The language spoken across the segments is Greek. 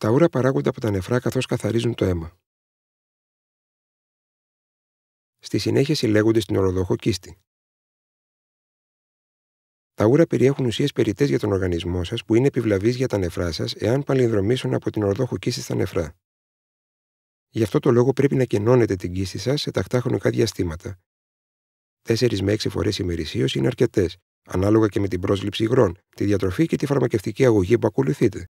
Τα ούρα παράγονται από τα νεφρά καθώς καθαρίζουν το αίμα. Στη συνέχεια συλλέγονται στην οροδόχο κίστη. Τα ούρα περιέχουν ουσίες περιττές για τον οργανισμό σας που είναι επιβλαβείς για τα νεφρά σας εάν παλινδρομήσουν από την οροδόχο κίστη στα νεφρά. Γι' αυτό το λόγο πρέπει να κενώνετε την κίστη σας σε τακτά χρονικά διαστήματα. 4 με 6 φορές ημερησίως είναι αρκετές, ανάλογα και με την πρόσληψη υγρών, τη διατροφή και τη φαρμακευτική αγωγή που ακολουθείτε.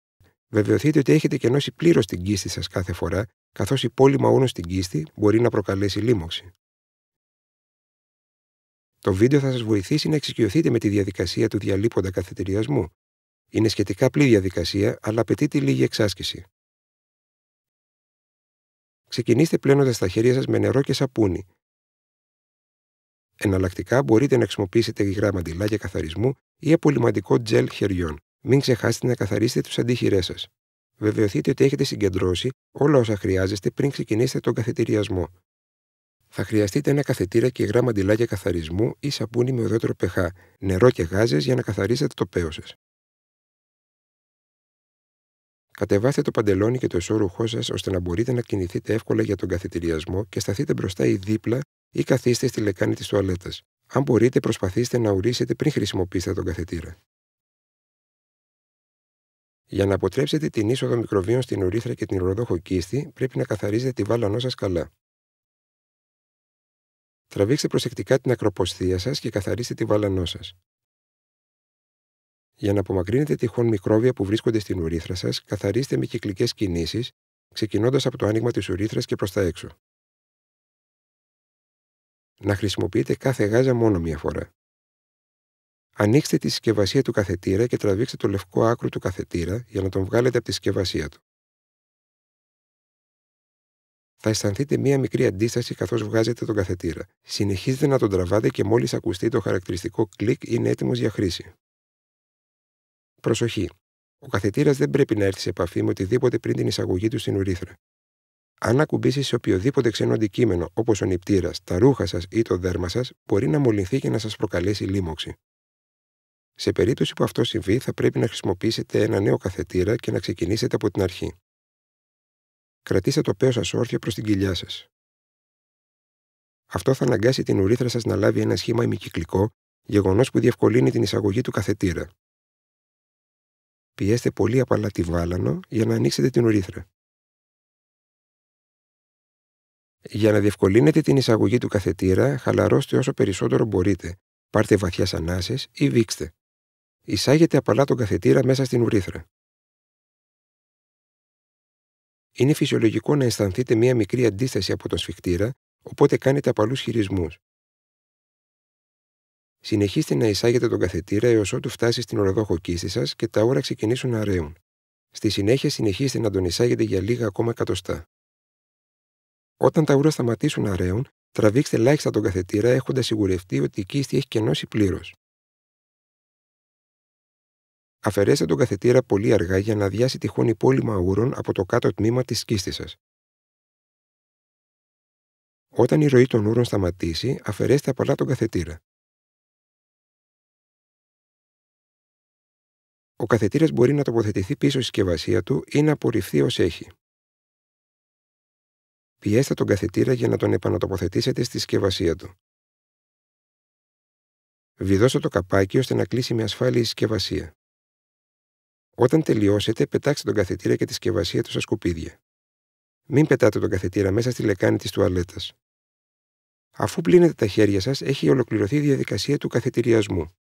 Βεβαιωθείτε ότι έχετε κενώσει πλήρω την κίστη σας κάθε φορά, καθώς η πόλημα μαούνος στην κίστη μπορεί να προκαλέσει λίμωξη. Το βίντεο θα σας βοηθήσει να εξοικειωθείτε με τη διαδικασία του διαλείποντα καθετηριασμού. Είναι σχετικά απλή διαδικασία, αλλά απαιτείται λίγη εξάσκηση. Ξεκινήστε πλένοντας τα χέρια σας με νερό και σαπούνι. Εναλλακτικά μπορείτε να χρησιμοποιήσετε υγρά μαντιλάκια για καθαρισμού ή απολυμαντικό τζελ χεριών. Μην ξεχάσετε να καθαρίσετε τους αντίχειρές σας. Βεβαιωθείτε ότι έχετε συγκεντρώσει όλα όσα χρειάζεστε πριν ξεκινήσετε τον καθετηριασμό. Θα χρειαστείτε ένα καθετήρα και γράμμα μαντιλάκια καθαρισμού ή σαπούνι με οδότερο pH, νερό και γάζες για να καθαρίσετε το πέος σας. Κατεβάστε το παντελόνι και το εσώρουχό σας ώστε να μπορείτε να κινηθείτε εύκολα για τον καθετηριασμό και σταθείτε μπροστά ή δίπλα ή καθίστε στη λεκάνη της τουαλέτας. Αν μπορείτε, προσπαθήστε να ουρίσετε πριν χρησιμοποιήσετε τον καθετήρα. Για να αποτρέψετε την είσοδο μικροβίων στην ουρίθρα και την ουροδόχο κίστη, πρέπει να καθαρίζετε τη βάλανό σα καλά. Τραβήξτε προσεκτικά την ακροποστία σας και καθαρίστε τη βάλανό σα. Για να απομακρύνετε τυχόν μικρόβια που βρίσκονται στην ουρήθρα σας, καθαρίστε με κυκλικές κινήσεις, ξεκινώντας από το άνοιγμα της ουρήθρα και προς τα έξω. Να χρησιμοποιείτε κάθε γάζα μόνο μία φορά. Ανοίξτε τη συσκευασία του καθετήρα και τραβήξτε το λευκό άκρο του καθετήρα για να τον βγάλετε από τη συσκευασία του. Θα αισθανθείτε μία μικρή αντίσταση καθώς βγάζετε τον καθετήρα. Συνεχίζετε να τον τραβάτε και μόλις ακουστεί το χαρακτηριστικό κλικ είναι έτοιμος για χρήση. Προσοχή! Ο καθετήρας δεν πρέπει να έρθει σε επαφή με οτιδήποτε πριν την εισαγωγή του στην ουρήθρα. Αν ακουμπήσει σε οποιοδήποτε ξένο αντικείμενο, όπως ο νηπτήρας, τα ρούχα σας ή το δέρμα σας, μπορεί να μολυνθεί και να σας προκαλέσει λίμωξη. Σε περίπτωση που αυτό συμβεί, θα πρέπει να χρησιμοποιήσετε ένα νέο καθετήρα και να ξεκινήσετε από την αρχή. Κρατήστε το πέος σας όρθιο προς την κοιλιά σας. Αυτό θα αναγκάσει την ουρήθρα σας να λάβει ένα σχήμα ημικυκλικό, γεγονός που διευκολύνει την εισαγωγή του καθετήρα. Πιέστε πολύ απαλά τη βάλανο για να ανοίξετε την ουρίθρα. Για να διευκολύνετε την εισαγωγή του καθετήρα, χαλαρώστε όσο περισσότερο μπορείτε. Πάρτε βαθιά ανάσες ή βήξτε εισάγεται απαλά τον καθετήρα μέσα στην ουρήθρα. Είναι φυσιολογικό να αισθανθείτε μία μικρή αντίσταση από τον σφιχτήρα, οπότε κάνετε απαλούς χειρισμούς. Συνεχίστε να εισάγετε τον καθετήρα έως ότου φτάσει στην οροδοχο κίστη σας και τα ούρα ξεκινήσουν να ρέουν. Στη συνέχεια συνεχίστε να τον εισάγετε για λίγα ακόμα εκατοστά. Όταν τα ούρα σταματήσουν να ρέουν, τραβήξτε ελάχιστα τον καθετήρα έχοντας σιγουρευτεί ότι η κίστη έχει κενώσει πλήρως. Αφαιρέστε τον καθετήρα πολύ αργά για να αδειάσει τυχόν υπόλοιμα ούρων από το κάτω τμήμα της σκίστης σας. Όταν η ροή των ούρων σταματήσει, αφαιρέστε απαλά τον καθετήρα. Ο καθετήρας μπορεί να τοποθετηθεί πίσω στη συσκευασία του ή να απορριφθεί ως έχει. Πιέστε τον καθετήρα για να τον επανατοποθετήσετε στη συσκευασία του. Βιδώστε το καπάκι ώστε να κλείσει με ασφάλεια η συσκευασία. Όταν τελειώσετε, πετάξτε τον καθετήρα και τη σκευασία του στα σκουπίδια. Μην πετάτε τον καθετήρα μέσα στη λεκάνη της τουαλέτας. Αφού πλύνετε τα χέρια σας, έχει ολοκληρωθεί η διαδικασία του καθετηριασμού.